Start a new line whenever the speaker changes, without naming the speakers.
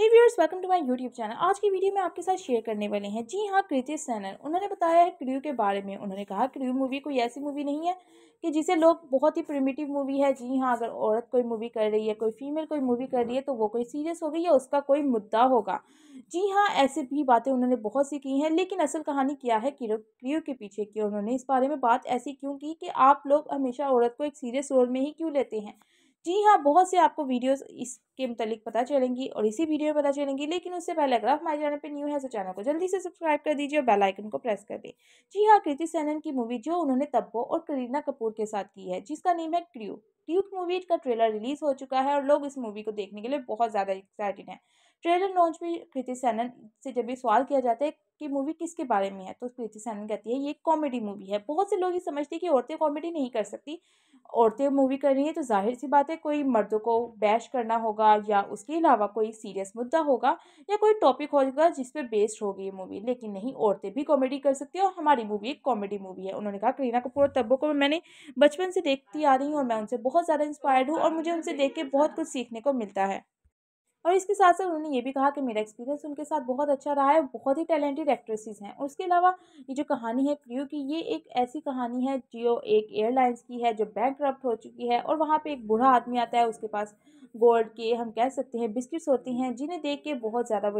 hey viewers welcome to my YouTube channel आज की video में आपके साथ शेयर करने वाले हैं जी हाँ कृति सैनन उन्होंने बताया है क्रियू के बारे में उन्होंने कहा क्रियू मूवी कोई ऐसी मूवी नहीं है कि जिसे लोग बहुत ही प्रिमेटिव मूवी है जी हाँ अगर औरत कोई मूवी कर रही है कोई फीमेल कोई मूवी कर रही है तो वो कोई सीरियस होगी या उसका कोई मुद्दा होगा जी हाँ ऐसी भी बातें उन्होंने बहुत सी की हैं लेकिन असल कहानी क्या है क्रियू के पीछे की उन्होंने इस बारे में बात ऐसी क्यों की कि आप लोग हमेशा औरत को एक सीरियस रोल में ही क्यों लेते हैं जी हाँ बहुत से आपको वीडियोस इसके मतलब पता चलेंगी और इसी वीडियो में पता चलेंगी लेकिन उससे पहले अगर आप हमारे चैनल पे न्यू है तो चैनल को जल्दी से सब्सक्राइब कर दीजिए और बेल आइकन को प्रेस कर दें जी हाँ कृति सैनन की मूवी जो उन्होंने तब्बो और करीना कपूर के साथ की है जिसका नेम है क्र्यू क्यूट मूवी का ट्रेलर रिलीज हो चुका है और लोग इस मूवी को देखने के लिए बहुत ज़्यादा एक्साइटेड हैं ट्रेलर लॉन्च में कृति सैनन से जब ये सवाल किया जाता है कि मूवी किसके बारे में है तो कृति सैनन कहती है ये कॉमेडी मूवी है बहुत से लोग ये समझते हैं कि औरतें कॉमेडी नहीं कर सकती औरतें मूवी कर रही हैं तो जाहिर सी बात है कोई मर्दों को बैश करना होगा या उसके अलावा कोई सीरियस मुद्दा होगा या कोई टॉपिक होगा जिस पर बेस्ड होगी ये मूवी लेकिन नहीं औरतें भी कॉमेडी कर सकती हैं और हमारी मूवी एक कॉमेडी मूवी है उन्होंने कहा करीना कपूर और तब्बो को मैंने बचपन से देखती आ रही हूँ और मैं उनसे बहुत ज़्यादा इंस्पायर्ड हूँ और मुझे उनसे देख के बहुत कुछ सीखने को मिलता है और इसके साथ साथ उन्होंने ये भी कहा कि मेरा एक्सपीरियंस उनके साथ बहुत अच्छा रहा है बहुत ही टैलेंटेड एक्ट्रेसेस हैं और उसके अलावा ये जो कहानी है प्रियो की ये एक ऐसी कहानी है जियो एक एयरलाइंस की है जो बैंक हो चुकी है और वहाँ पर एक बूढ़ा आदमी आता है उसके पास गोल्ड के हम कह सकते हैं बिस्किट्स होती हैं जिन्हें देख के बहुत ज़्यादा बुरा